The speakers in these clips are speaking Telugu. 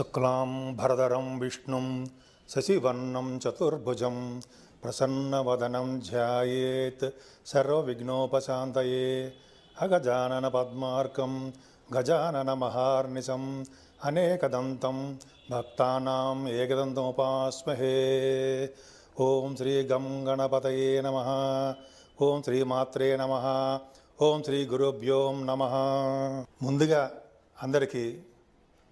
विष्णु शुक्लां भरदरं विष्णुं शशिवर्णं चतुर्भुजं प्रसन्नवदनं ध्यायेत् गजानन अगजाननपद्मार्कं गजाननमहार्निशम् अनेकदन्तं भक्तानाम् श्री ॐ श्रीगं गणपतये नमः ఓం శ్రీమాత్రే నమ ఓం శ్రీ नम నమ अंदर की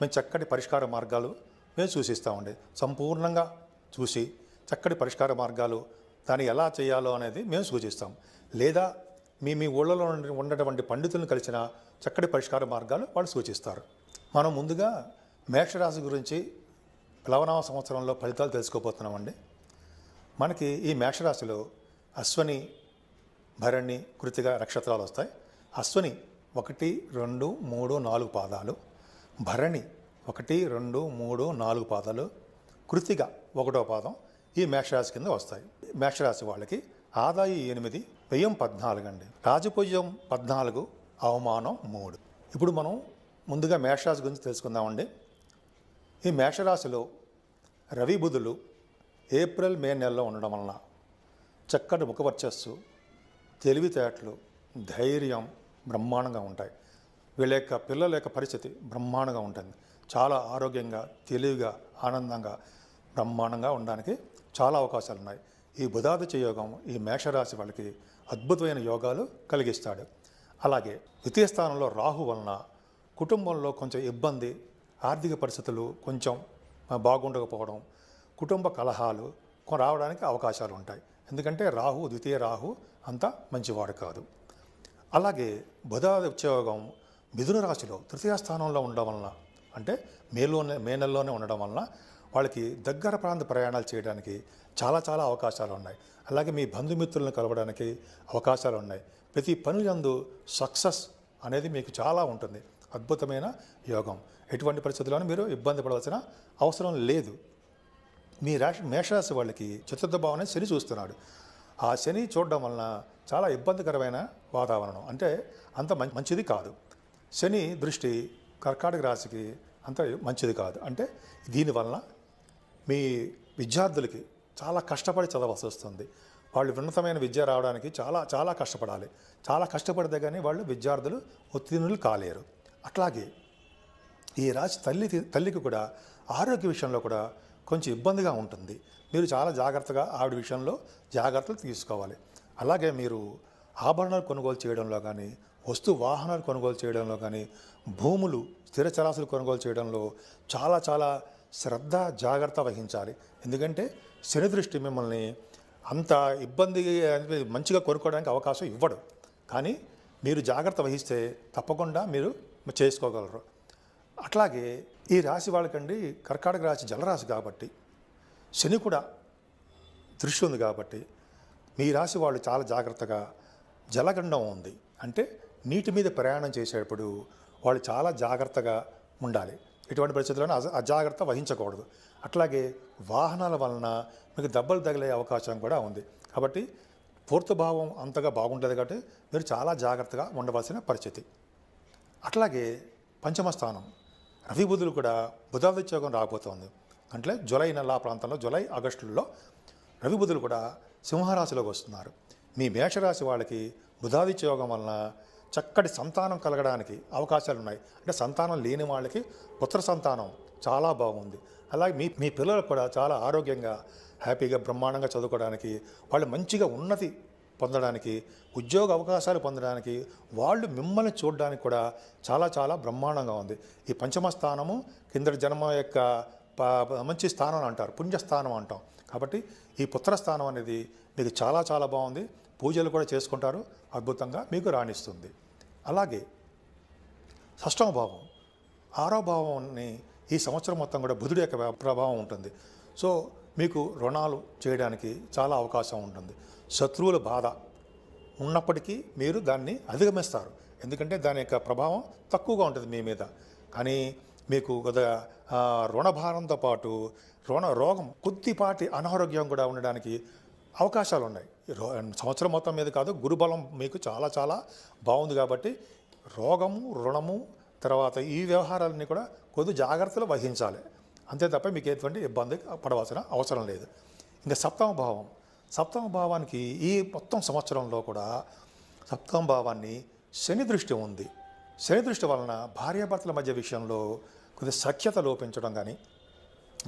మేము చక్కటి పరిష్కార మార్గాలు మేము సూచిస్తామండి సంపూర్ణంగా చూసి చక్కటి పరిష్కార మార్గాలు దాన్ని ఎలా చేయాలో అనేది మేము సూచిస్తాం లేదా మీ మీ ఊళ్ళలో ఉన్నటువంటి పండితులను కలిసిన చక్కటి పరిష్కార మార్గాలు వాళ్ళు సూచిస్తారు మనం ముందుగా మేషరాశి గురించి ప్లవనామ సంవత్సరంలో ఫలితాలు తెలుసుకోబోతున్నామండి మనకి ఈ మేషరాశిలో అశ్వని భరణి కృతిగా నక్షత్రాలు వస్తాయి అశ్వని ఒకటి రెండు మూడు నాలుగు పాదాలు భరణి ఒకటి రెండు మూడు నాలుగు పాదాలు కృతిక ఒకటో పాదం ఈ మేషరాశి కింద వస్తాయి మేషరాశి వాళ్ళకి ఆదాయం ఎనిమిది వ్యయం పద్నాలుగు అండి రాజపూజ్యం పద్నాలుగు అవమానం మూడు ఇప్పుడు మనం ముందుగా మేషరాశి గురించి తెలుసుకుందామండి ఈ మేషరాశిలో రవి బుధులు ఏప్రిల్ మే నెలలో ఉండడం వలన చక్కటి ముఖవర్చస్సు తెలివితేటలు ధైర్యం బ్రహ్మాండంగా ఉంటాయి వీళ్ళ యొక్క పిల్లల యొక్క పరిస్థితి బ్రహ్మాండంగా ఉంటుంది చాలా ఆరోగ్యంగా తెలివిగా ఆనందంగా బ్రహ్మాండంగా ఉండడానికి చాలా అవకాశాలు ఉన్నాయి ఈ బుధాదిత్య యోగం ఈ మేషరాశి వాళ్ళకి అద్భుతమైన యోగాలు కలిగిస్తాడు అలాగే ద్వితీయ స్థానంలో రాహు వలన కుటుంబంలో కొంచెం ఇబ్బంది ఆర్థిక పరిస్థితులు కొంచెం బాగుండకపోవడం కుటుంబ కలహాలు రావడానికి అవకాశాలు ఉంటాయి ఎందుకంటే రాహు ద్వితీయ రాహు అంత మంచివాడు కాదు అలాగే బుధ ఉద్యోగం మిథున రాశిలో తృతీయ స్థానంలో ఉండడం వలన అంటే మేలోనే మే నెలలోనే ఉండడం వలన వాళ్ళకి దగ్గర ప్రాంత ప్రయాణాలు చేయడానికి చాలా చాలా అవకాశాలు ఉన్నాయి అలాగే మీ బంధుమిత్రులను కలవడానికి అవకాశాలు ఉన్నాయి ప్రతి పనులందు సక్సెస్ అనేది మీకు చాలా ఉంటుంది అద్భుతమైన యోగం ఎటువంటి పరిస్థితుల్లోనూ మీరు ఇబ్బంది పడవలసిన అవసరం లేదు మీ రాశి మేషరాశి వాళ్ళకి చతుర్థ భావన శని చూస్తున్నాడు ఆ శని చూడడం వలన చాలా ఇబ్బందికరమైన వాతావరణం అంటే అంత మంచిది కాదు శని దృష్టి కర్కాటక రాశికి అంత మంచిది కాదు అంటే దీనివలన మీ విద్యార్థులకి చాలా కష్టపడి చదవాల్సి వస్తుంది వాళ్ళు ఉన్నతమైన విద్య రావడానికి చాలా చాలా కష్టపడాలి చాలా కష్టపడితే కానీ వాళ్ళు విద్యార్థులు ఉత్తీర్ణులు కాలేరు అట్లాగే ఈ రాశి తల్లి తల్లికి కూడా ఆరోగ్య విషయంలో కూడా కొంచెం ఇబ్బందిగా ఉంటుంది మీరు చాలా జాగ్రత్తగా ఆవిడ విషయంలో జాగ్రత్తలు తీసుకోవాలి అలాగే మీరు ఆభరణాలు కొనుగోలు చేయడంలో కానీ వస్తు వాహనాలు కొనుగోలు చేయడంలో కానీ భూములు స్థిర చరాసులు కొనుగోలు చేయడంలో చాలా చాలా శ్రద్ధ జాగ్రత్త వహించాలి ఎందుకంటే శని దృష్టి మిమ్మల్ని అంత ఇబ్బంది మంచిగా కోరుకోవడానికి అవకాశం ఇవ్వడు కానీ మీరు జాగ్రత్త వహిస్తే తప్పకుండా మీరు చేసుకోగలరు అట్లాగే ఈ రాశి వాళ్ళకండి కర్కాటక రాశి జలరాశి కాబట్టి శని కూడా దృష్టి ఉంది కాబట్టి మీ రాశి వాళ్ళు చాలా జాగ్రత్తగా జలగండం ఉంది అంటే నీటి మీద ప్రయాణం చేసేటప్పుడు వాళ్ళు చాలా జాగ్రత్తగా ఉండాలి ఎటువంటి పరిస్థితుల్లోనూ అజాగ్రత్త వహించకూడదు అట్లాగే వాహనాల వలన మీకు దెబ్బలు తగిలే అవకాశం కూడా ఉంది కాబట్టి పూర్తభావం అంతగా బాగుంటుంది కాబట్టి మీరు చాలా జాగ్రత్తగా ఉండవలసిన పరిస్థితి అట్లాగే పంచమ స్థానం రవి బుధులు కూడా బుధాదిత్యోగం రాకపోతుంది అంటే జులై నెల ప్రాంతంలో జులై ఆగస్టులో రవి బుధులు కూడా సింహరాశిలోకి వస్తున్నారు మీ మేషరాశి వాళ్ళకి బుధాదిత్యోగం వలన చక్కటి సంతానం కలగడానికి అవకాశాలు ఉన్నాయి అంటే సంతానం లేని వాళ్ళకి పుత్ర సంతానం చాలా బాగుంది అలాగే మీ మీ పిల్లలు కూడా చాలా ఆరోగ్యంగా హ్యాపీగా బ్రహ్మాండంగా చదువుకోవడానికి వాళ్ళు మంచిగా ఉన్నతి పొందడానికి ఉద్యోగ అవకాశాలు పొందడానికి వాళ్ళు మిమ్మల్ని చూడడానికి కూడా చాలా చాలా బ్రహ్మాండంగా ఉంది ఈ పంచమ స్థానము కిందటి జన్మ యొక్క మంచి స్థానం అంటారు పుణ్యస్థానం అంటాం కాబట్టి ఈ పుత్రస్థానం అనేది మీకు చాలా చాలా బాగుంది పూజలు కూడా చేసుకుంటారు అద్భుతంగా మీకు రాణిస్తుంది అలాగే షష్టమ భావం ఆరో భావాన్ని ఈ సంవత్సరం మొత్తం కూడా బుధుడి యొక్క ప్రభావం ఉంటుంది సో మీకు రుణాలు చేయడానికి చాలా అవకాశం ఉంటుంది శత్రువుల బాధ ఉన్నప్పటికీ మీరు దాన్ని అధిగమిస్తారు ఎందుకంటే దాని యొక్క ప్రభావం తక్కువగా ఉంటుంది మీ మీద కానీ మీకు కొద్దిగా రుణభారంతో పాటు రుణ రోగం కొద్దిపాటి అనారోగ్యం కూడా ఉండడానికి అవకాశాలు ఉన్నాయి సంవత్సరం మొత్తం మీద కాదు గురుబలం మీకు చాలా చాలా బాగుంది కాబట్టి రోగము రుణము తర్వాత ఈ వ్యవహారాలన్నీ కూడా కొద్ది జాగ్రత్తలు వహించాలి అంతే తప్ప మీకు ఎటువంటి ఇబ్బంది పడవలసిన అవసరం లేదు ఇంకా సప్తమ భావం సప్తమ భావానికి ఈ మొత్తం సంవత్సరంలో కూడా సప్తమ భావాన్ని శని దృష్టి ఉంది శని దృష్టి వలన భార్యాభర్తల మధ్య విషయంలో కొద్ది సఖ్యత లోపించడం కానీ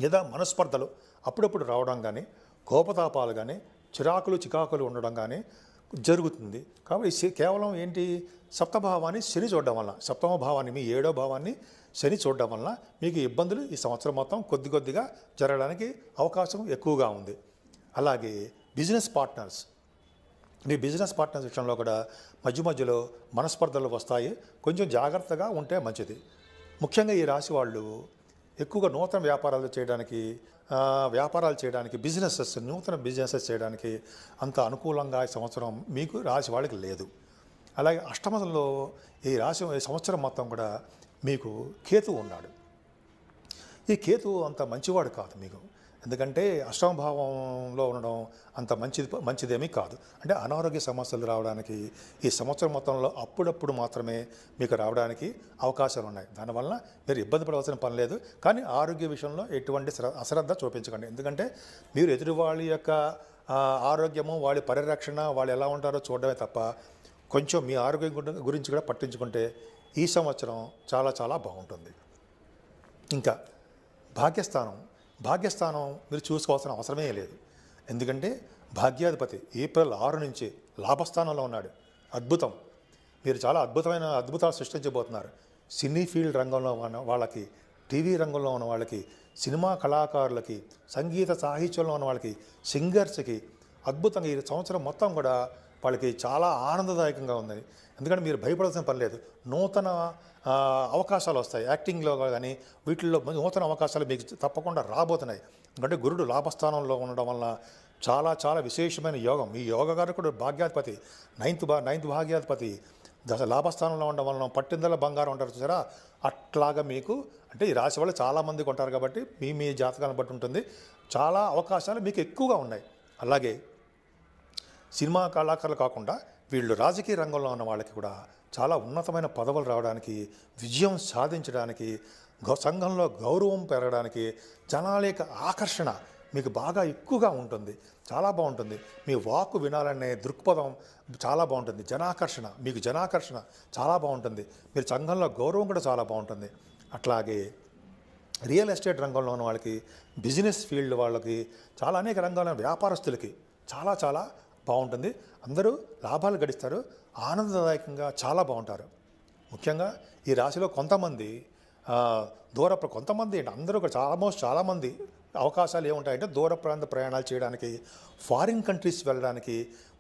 లేదా మనస్పర్ధలు అప్పుడప్పుడు రావడం కానీ కోపతాపాలు కానీ చిరాకులు చికాకులు ఉండడం కానీ జరుగుతుంది కాబట్టి కేవలం ఏంటి సప్తభావాన్ని శని చూడడం వల్ల సప్తమ భావాన్ని మీ ఏడో భావాన్ని శని చూడడం వల్ల మీకు ఇబ్బందులు ఈ సంవత్సరం మొత్తం కొద్ది కొద్దిగా జరగడానికి అవకాశం ఎక్కువగా ఉంది అలాగే బిజినెస్ పార్ట్నర్స్ మీ బిజినెస్ పార్ట్నర్స్ విషయంలో కూడా మధ్య మధ్యలో మనస్పర్ధలు వస్తాయి కొంచెం జాగ్రత్తగా ఉంటే మంచిది ముఖ్యంగా ఈ రాశి వాళ్ళు ఎక్కువగా నూతన వ్యాపారాలు చేయడానికి వ్యాపారాలు చేయడానికి బిజినెసెస్ నూతన బిజినెసెస్ చేయడానికి అంత అనుకూలంగా ఈ సంవత్సరం మీకు రాశి వాళ్ళకి లేదు అలాగే అష్టమంలో ఈ రాశి ఈ సంవత్సరం మొత్తం కూడా మీకు కేతు ఉన్నాడు ఈ కేతు అంత మంచివాడు కాదు మీకు ఎందుకంటే అష్టమభావంలో ఉండడం అంత మంచిది మంచిదేమీ కాదు అంటే అనారోగ్య సమస్యలు రావడానికి ఈ సంవత్సరం మొత్తంలో అప్పుడప్పుడు మాత్రమే మీకు రావడానికి అవకాశాలు ఉన్నాయి దానివల్ల మీరు ఇబ్బంది పడవలసిన పని లేదు కానీ ఆరోగ్య విషయంలో ఎటువంటి అశ్రద్ధ చూపించకండి ఎందుకంటే మీరు ఎదురు వాళ్ళ యొక్క ఆరోగ్యము వాళ్ళ పరిరక్షణ వాళ్ళు ఎలా ఉంటారో చూడడమే తప్ప కొంచెం మీ ఆరోగ్యం గురించి కూడా పట్టించుకుంటే ఈ సంవత్సరం చాలా చాలా బాగుంటుంది ఇంకా భాగ్యస్థానం భాగ్యస్థానం మీరు చూసుకోవాల్సిన అవసరమే లేదు ఎందుకంటే భాగ్యాధిపతి ఏప్రిల్ ఆరు నుంచి లాభస్థానంలో ఉన్నాడు అద్భుతం మీరు చాలా అద్భుతమైన అద్భుతాలు సృష్టించబోతున్నారు సినీ ఫీల్డ్ రంగంలో ఉన్న వాళ్ళకి టీవీ రంగంలో ఉన్న వాళ్ళకి సినిమా కళాకారులకి సంగీత సాహిత్యంలో ఉన్న వాళ్ళకి సింగర్స్కి అద్భుతంగా ఈ సంవత్సరం మొత్తం కూడా వాళ్ళకి చాలా ఆనందదాయకంగా ఉంది ఎందుకంటే మీరు భయపడాల్సిన పని లేదు నూతన అవకాశాలు వస్తాయి యాక్టింగ్లో కానీ వీటిల్లో నూతన అవకాశాలు మీకు తప్పకుండా రాబోతున్నాయి ఎందుకంటే గురుడు లాభస్థానంలో ఉండడం వల్ల చాలా చాలా విశేషమైన యోగం ఈ యోగ గారు కూడా భాగ్యాధిపతి నైన్త్ భా నైన్త్ భాగ్యాధిపతి దశ లాభస్థానంలో ఉండడం వలన పట్టిందల బంగారం ఉంటారు చూసారా అట్లాగా మీకు అంటే ఈ రాశి వాళ్ళు చాలామందికి ఉంటారు కాబట్టి మీ మీ జాతకాన్ని బట్టి ఉంటుంది చాలా అవకాశాలు మీకు ఎక్కువగా ఉన్నాయి అలాగే సినిమా కళాకారులు కాకుండా వీళ్ళు రాజకీయ రంగంలో ఉన్న వాళ్ళకి కూడా చాలా ఉన్నతమైన పదవులు రావడానికి విజయం సాధించడానికి సంఘంలో గౌరవం పెరగడానికి జనాల యొక్క ఆకర్షణ మీకు బాగా ఎక్కువగా ఉంటుంది చాలా బాగుంటుంది మీ వాక్ వినాలనే దృక్పథం చాలా బాగుంటుంది జనాకర్షణ మీకు జనాకర్షణ చాలా బాగుంటుంది మీరు సంఘంలో గౌరవం కూడా చాలా బాగుంటుంది అట్లాగే రియల్ ఎస్టేట్ రంగంలో ఉన్న వాళ్ళకి బిజినెస్ ఫీల్డ్ వాళ్ళకి చాలా అనేక రంగాల వ్యాపారస్తులకి చాలా చాలా బాగుంటుంది అందరూ లాభాలు గడిస్తారు ఆనందదాయకంగా చాలా బాగుంటారు ముఖ్యంగా ఈ రాశిలో కొంతమంది దూర కొంతమంది అందరూ ఆల్మోస్ట్ చాలామంది అవకాశాలు ఏముంటాయంటే దూర ప్రాంత ప్రయాణాలు చేయడానికి ఫారిన్ కంట్రీస్ వెళ్ళడానికి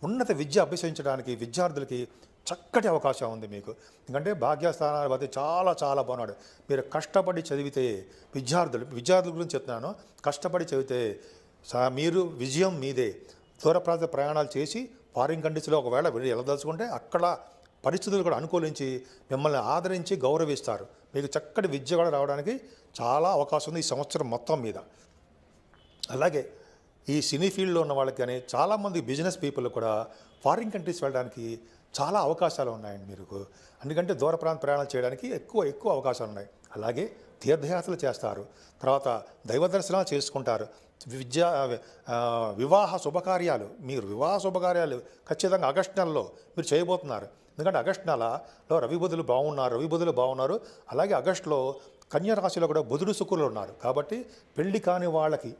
ఉన్నత విద్య అభ్యసించడానికి విద్యార్థులకి చక్కటి అవకాశం ఉంది మీకు ఎందుకంటే భాగ్యస్థానాలు బతి చాలా చాలా బాగున్నాడు మీరు కష్టపడి చదివితే విద్యార్థులు విద్యార్థుల గురించి చెప్తున్నాను కష్టపడి చదివితే మీరు విజయం మీదే దూర ప్రాంత ప్రయాణాలు చేసి ఫారిన్ కంట్రీస్లో ఒకవేళ వెళ్ళదలుచుకుంటే అక్కడ పరిస్థితులు కూడా అనుకూలించి మిమ్మల్ని ఆదరించి గౌరవిస్తారు మీకు చక్కటి విద్య కూడా రావడానికి చాలా అవకాశం ఉంది ఈ సంవత్సరం మొత్తం మీద అలాగే ఈ సినీ ఫీల్డ్లో ఉన్న వాళ్ళకి కానీ చాలామంది బిజినెస్ పీపుల్ కూడా ఫారిన్ కంట్రీస్ వెళ్ళడానికి చాలా అవకాశాలు ఉన్నాయండి మీకు ఎందుకంటే దూర ప్రాంత ప్రయాణాలు చేయడానికి ఎక్కువ ఎక్కువ అవకాశాలు ఉన్నాయి అలాగే తీర్థయాత్రలు చేస్తారు తర్వాత దైవ దర్శనాలు చేసుకుంటారు విద్యా వివాహ శుభకార్యాలు మీరు వివాహ శుభకార్యాలు ఖచ్చితంగా ఆగస్ట్ నెలలో మీరు చేయబోతున్నారు ఎందుకంటే ఆగస్ట్ నెలలో రవి బుధులు బాగున్నారు రవి బుధులు బాగున్నారు అలాగే ఆగస్టులో కన్యరాశిలో కూడా బుధుడు శుక్రులు ఉన్నారు కాబట్టి పెళ్లి కాని వాళ్ళకి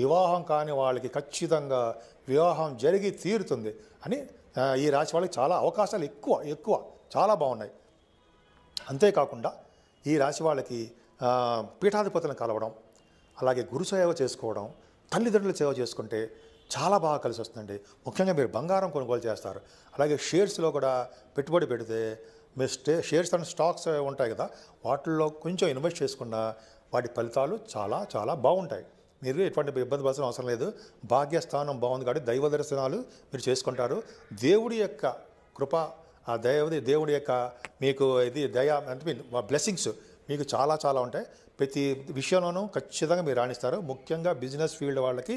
వివాహం కాని వాళ్ళకి ఖచ్చితంగా వివాహం జరిగి తీరుతుంది అని ఈ రాశి వాళ్ళకి చాలా అవకాశాలు ఎక్కువ ఎక్కువ చాలా బాగున్నాయి అంతేకాకుండా ఈ రాశి వాళ్ళకి పీఠాధిపతులను కలవడం అలాగే గురు సేవ చేసుకోవడం తల్లిదండ్రుల సేవ చేసుకుంటే చాలా బాగా కలిసి వస్తుందండి ముఖ్యంగా మీరు బంగారం కొనుగోలు చేస్తారు అలాగే షేర్స్లో కూడా పెట్టుబడి పెడితే మీ స్టే షేర్స్ అండ్ స్టాక్స్ ఉంటాయి కదా వాటిల్లో కొంచెం ఇన్వెస్ట్ చేసుకున్న వాటి ఫలితాలు చాలా చాలా బాగుంటాయి మీరు ఎటువంటి ఇబ్బంది పడాల్సిన అవసరం లేదు భాగ్యస్థానం బాగుంది కాబట్టి దైవ దర్శనాలు మీరు చేసుకుంటారు దేవుడి యొక్క కృప ఆ దైవది దేవుడి యొక్క మీకు ఇది దయ అంటే బ్లెస్సింగ్స్ మీకు చాలా చాలా ఉంటాయి ప్రతి విషయంలోనూ ఖచ్చితంగా మీరు రాణిస్తారు ముఖ్యంగా బిజినెస్ ఫీల్డ్ వాళ్ళకి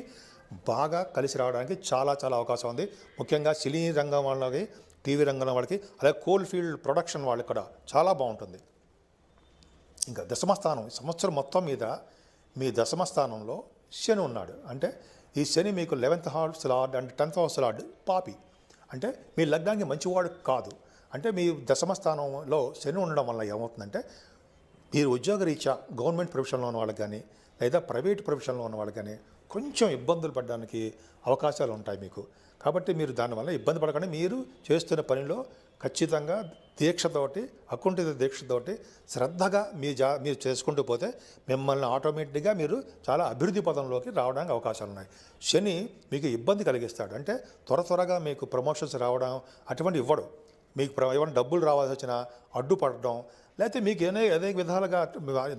బాగా కలిసి రావడానికి చాలా చాలా అవకాశం ఉంది ముఖ్యంగా సినీ రంగం వాళ్ళకి టీవీ రంగం వాళ్ళకి అలాగే కోల్ ఫీల్డ్ ప్రొడక్షన్ వాళ్ళకి కూడా చాలా బాగుంటుంది ఇంకా దశమస్థానం సంవత్సరం మొత్తం మీద మీ దశమస్థానంలో శని ఉన్నాడు అంటే ఈ శని మీకు eleventh house lord and tenth house lord పాపి అంటే మీ లగ్నానికి మంచివాడు కాదు అంటే మీ దశమస్థానంలో శని ఉండడం వల్ల ఏమవుతుందంటే మీరు ఉద్యోగరీత్యా గవర్నమెంట్ ప్రొఫెషన్లో ఉన్న వాళ్ళకి కానీ లేదా ప్రైవేట్ ప్రొఫెషన్లో ఉన్న వాళ్ళకి కానీ కొంచెం ఇబ్బందులు పడడానికి అవకాశాలు ఉంటాయి మీకు కాబట్టి మీరు దానివల్ల ఇబ్బంది పడకుండా మీరు చేస్తున్న పనిలో ఖచ్చితంగా దీక్షతోటి అకుంఠిత దీక్షతోటి శ్రద్ధగా మీ జా మీరు చేసుకుంటూ పోతే మిమ్మల్ని ఆటోమేటిక్గా మీరు చాలా అభివృద్ధి పదంలోకి రావడానికి అవకాశాలు ఉన్నాయి శని మీకు ఇబ్బంది కలిగిస్తాడు అంటే త్వర త్వరగా మీకు ప్రమోషన్స్ రావడం అటువంటి ఇవ్వడు మీకు ఏమైనా డబ్బులు రావాల్సి వచ్చినా అడ్డుపడడం లేకపోతే మీకు ఏదైనా అదే విధాలుగా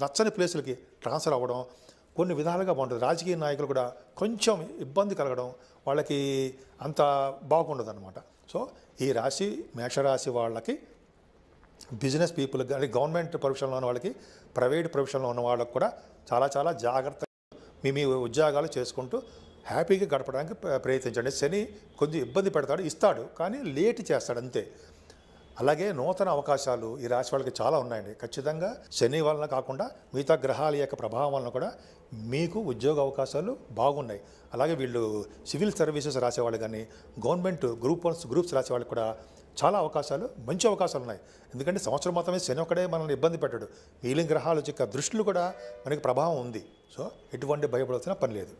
నచ్చని ప్లేసులకి ట్రాన్స్ఫర్ అవ్వడం కొన్ని విధాలుగా బాగుంటుంది రాజకీయ నాయకులు కూడా కొంచెం ఇబ్బంది కలగడం వాళ్ళకి అంత బాగుండదు అనమాట సో ఈ రాశి మేషరాశి వాళ్ళకి బిజినెస్ పీపుల్ అంటే గవర్నమెంట్ ప్రొఫెషన్లో ఉన్న వాళ్ళకి ప్రైవేట్ ప్రొఫెషన్లో ఉన్న వాళ్ళకి కూడా చాలా చాలా జాగ్రత్త మీ మీ ఉద్యోగాలు చేసుకుంటూ హ్యాపీగా గడపడానికి ప్రయత్నించండి శని కొంచెం ఇబ్బంది పెడతాడు ఇస్తాడు కానీ లేట్ చేస్తాడు అంతే అలాగే నూతన అవకాశాలు ఈ రాశి వాళ్ళకి చాలా ఉన్నాయండి ఖచ్చితంగా శని వలన కాకుండా మిగతా గ్రహాల యొక్క ప్రభావం వలన కూడా మీకు ఉద్యోగ అవకాశాలు బాగున్నాయి అలాగే వీళ్ళు సివిల్ సర్వీసెస్ రాసేవాళ్ళు కానీ గవర్నమెంట్ గ్రూప్ వన్స్ గ్రూప్స్ రాసేవాళ్ళు కూడా చాలా అవకాశాలు మంచి అవకాశాలు ఉన్నాయి ఎందుకంటే సంవత్సరం మొత్తమే శని ఒక్కడే మనల్ని ఇబ్బంది పెట్టడు మిగిలిన గ్రహాల యొక్క దృష్టిలో కూడా మనకి ప్రభావం ఉంది సో ఎటువంటి భయపడాల్సిన పని లేదు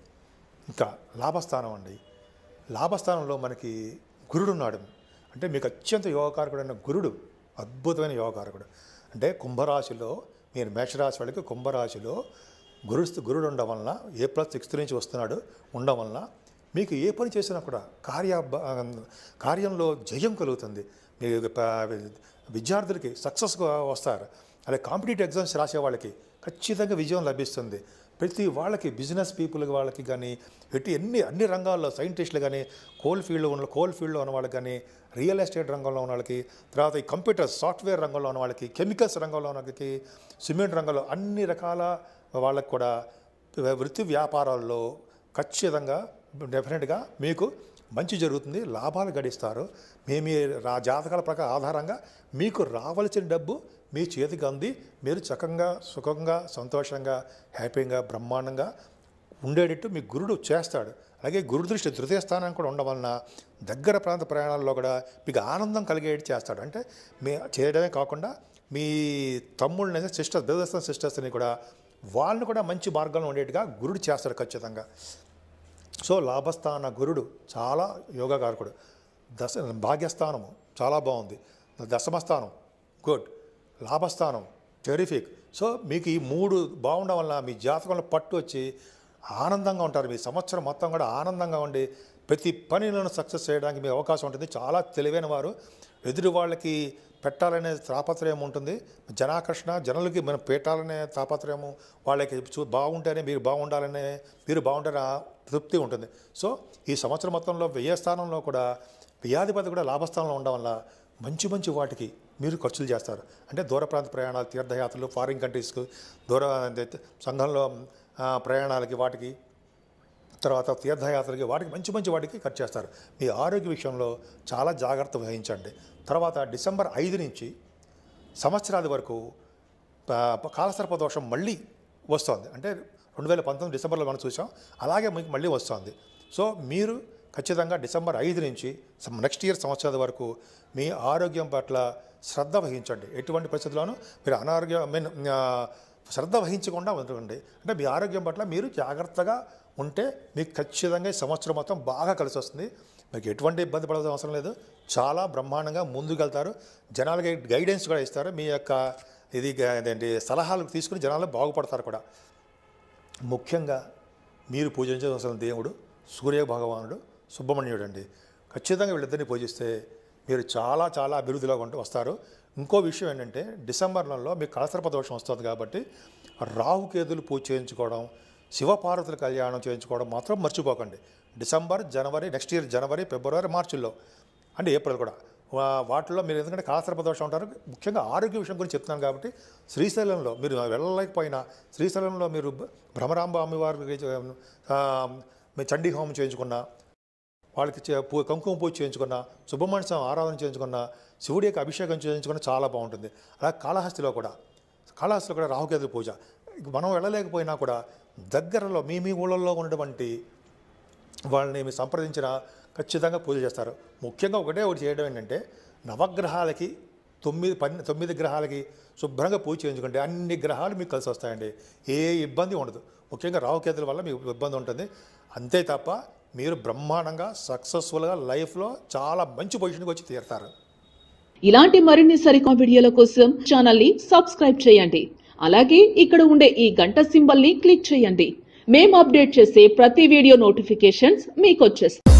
ఇంకా లాభస్థానం అండి లాభస్థానంలో మనకి గురుడున్నాడు అంటే మీకు అత్యంత అయిన గురుడు అద్భుతమైన యోగకారకుడు అంటే కుంభరాశిలో మీరు మేషరాశి వాళ్ళకి కుంభరాశిలో గురుస్తు గురుడు ఉండడం వలన ఏ ప్లస్ సిక్స్త్ నుంచి వస్తున్నాడు ఉండడం వలన మీకు ఏ పని చేసినా కూడా కార్య కార్యంలో జయం కలుగుతుంది మీ విద్యార్థులకి సక్సెస్గా వస్తారు అలాగే కాంపిటేటివ్ ఎగ్జామ్స్ రాసే వాళ్ళకి ఖచ్చితంగా విజయం లభిస్తుంది ప్రతి వాళ్ళకి బిజినెస్ పీపుల్ వాళ్ళకి కానీ ఎట్టి ఎన్ని అన్ని రంగాల్లో సైంటిస్టులు కానీ కోల్ ఫీల్డ్ ఉన్న కోల్ ఫీల్డ్లో ఉన్న వాళ్ళకి కానీ రియల్ ఎస్టేట్ రంగంలో ఉన్న వాళ్ళకి తర్వాత ఈ కంప్యూటర్ సాఫ్ట్వేర్ రంగంలో ఉన్న వాళ్ళకి కెమికల్స్ రంగంలో ఉన్న వాళ్ళకి సిమెంట్ రంగంలో అన్ని రకాల వాళ్ళకి కూడా వృత్తి వ్యాపారాల్లో ఖచ్చితంగా డెఫినెట్గా మీకు మంచి జరుగుతుంది లాభాలు గడిస్తారు మేము రా జాతకాల ప్రకారం ఆధారంగా మీకు రావలసిన డబ్బు మీ చేతికి అంది మీరు చక్కగా సుఖంగా సంతోషంగా హ్యాపీగా బ్రహ్మాండంగా ఉండేటట్టు మీ గురుడు చేస్తాడు అలాగే గురు దృష్టి తృతీయ స్థానం కూడా ఉండడం వలన దగ్గర ప్రాంత ప్రయాణాల్లో కూడా మీకు ఆనందం కలిగేటి చేస్తాడు అంటే మీ చేయడమే కాకుండా మీ తమ్ముళ్ళని సిస్టర్స్ దేవస్థానం సిస్టర్స్ని కూడా వాళ్ళని కూడా మంచి మార్గంలో ఉండేట్టుగా గురుడు చేస్తాడు ఖచ్చితంగా సో లాభస్థాన గురుడు చాలా యోగాకారకుడు దశ భాగ్యస్థానము చాలా బాగుంది దశమస్థానం గుడ్ లాభస్థానం టెరిఫిక్ సో మీకు ఈ మూడు బాగుండడం వల్ల మీ జాతకంలో పట్టు వచ్చి ఆనందంగా ఉంటారు మీ సంవత్సరం మొత్తం కూడా ఆనందంగా ఉండి ప్రతి పనిలను సక్సెస్ చేయడానికి మీ అవకాశం ఉంటుంది చాలా తెలివైన వారు ఎదురు వాళ్ళకి పెట్టాలనే తాపత్రయం ఉంటుంది జనాకర్షణ జనులకి మనం పెట్టాలనే తాపత్రయము వాళ్ళకి బాగుంటేనే మీరు బాగుండాలనే మీరు బాగుంటారా తృప్తి ఉంటుంది సో ఈ సంవత్సరం మొత్తంలో వ్యయస్థానంలో స్థానంలో కూడా వ్యాధిపతి కూడా లాభస్థానంలో ఉండడం వల్ల మంచి మంచి వాటికి మీరు ఖర్చులు చేస్తారు అంటే దూర ప్రాంత ప్రయాణాలు తీర్థయాత్రలు ఫారిన్ కంట్రీస్కు దూర సంఘంలో ప్రయాణాలకి వాటికి తర్వాత తీర్థయాత్రలకి వాటికి మంచి మంచి వాటికి ఖర్చు చేస్తారు మీ ఆరోగ్య విషయంలో చాలా జాగ్రత్త వహించండి తర్వాత డిసెంబర్ ఐదు నుంచి సంవత్సరాది వరకు కాలసర్ప దోషం మళ్ళీ వస్తుంది అంటే రెండు వేల పంతొమ్మిది డిసెంబర్లో మనం చూసాం అలాగే మీకు మళ్ళీ వస్తుంది సో మీరు ఖచ్చితంగా డిసెంబర్ ఐదు నుంచి నెక్స్ట్ ఇయర్ సంవత్సరాల వరకు మీ ఆరోగ్యం పట్ల శ్రద్ధ వహించండి ఎటువంటి పరిస్థితుల్లోనూ మీరు అనారోగ్యం శ్రద్ధ వహించకుండా ఉండండి అంటే మీ ఆరోగ్యం పట్ల మీరు జాగ్రత్తగా ఉంటే మీకు ఖచ్చితంగా ఈ సంవత్సరం మొత్తం బాగా కలిసి వస్తుంది మీకు ఎటువంటి ఇబ్బంది పడాల్సిన అవసరం లేదు చాలా బ్రహ్మాండంగా ముందుకెళ్తారు జనాలకి గైడెన్స్ కూడా ఇస్తారు మీ యొక్క ఇది ఏంటి సలహాలు తీసుకుని జనాలు బాగుపడతారు కూడా ముఖ్యంగా మీరు పూజించవలసిన దేవుడు సూర్య భగవానుడు సుబ్రహ్మణ్యుడు అండి ఖచ్చితంగా వీళ్ళిద్దరిని పూజిస్తే మీరు చాలా చాలా అభివృద్ధిలో ఉంటూ వస్తారు ఇంకో విషయం ఏంటంటే డిసెంబర్ నెలలో మీకు కళసర్ప దోషం వస్తుంది కాబట్టి రాహుకేతులు పూజ చేయించుకోవడం శివపార్వతుల కళ్యాణం చేయించుకోవడం మాత్రం మర్చిపోకండి డిసెంబర్ జనవరి నెక్స్ట్ ఇయర్ జనవరి ఫిబ్రవరి మార్చిలో అంటే ఏప్రిల్ కూడా వాటిలో మీరు ఎందుకంటే కాలసర్ప దోషం ఉంటారు ముఖ్యంగా ఆరోగ్య విషయం గురించి చెప్తున్నాను కాబట్టి శ్రీశైలంలో మీరు వెళ్ళలేకపోయినా శ్రీశైలంలో మీరు భ్రమరాంబ అమ్మవారి చండీ హోమం చేయించుకున్నా వాళ్ళకి కుంకుమ పూజ చేయించుకున్న సుబ్రహ్మణ్య స్వామి ఆరాధన చేయించుకున్న శివుడి యొక్క అభిషేకం చేయించుకున్న చాలా బాగుంటుంది అలా కాళహస్తిలో కూడా కాళహస్తిలో కూడా రాహుకేతుల పూజ మనం వెళ్ళలేకపోయినా కూడా దగ్గరలో మీ మీ ఊళ్ళల్లో ఉన్నటువంటి వాళ్ళని మీరు సంప్రదించిన ఖచ్చితంగా పూజ చేస్తారు ముఖ్యంగా ఒకటే ఒకటి చేయడం ఏంటంటే నవగ్రహాలకి తొమ్మిది పన్ తొమ్మిది గ్రహాలకి శుభ్రంగా పూజ చేయించుకుంటే అన్ని గ్రహాలు మీకు కలిసి వస్తాయండి ఏ ఇబ్బంది ఉండదు ముఖ్యంగా రాహుకేతుల వల్ల మీకు ఇబ్బంది ఉంటుంది అంతే తప్ప మీరు బ్రహ్మాండంగా సక్సెస్ఫుల్గా లైఫ్లో చాలా మంచి పొజిషన్కి వచ్చి తీరుతారు ఇలాంటి మరిన్ని సరికా వీడియోల కోసం ఛానల్ని సబ్స్క్రైబ్ చేయండి అలాగే ఇక్కడ ఉండే ఈ గంట సింబల్ని క్లిక్ చేయండి మేము అప్డేట్ చేసే ప్రతి వీడియో నోటిఫికేషన్స్ మీకు వచ్చేస్తాయి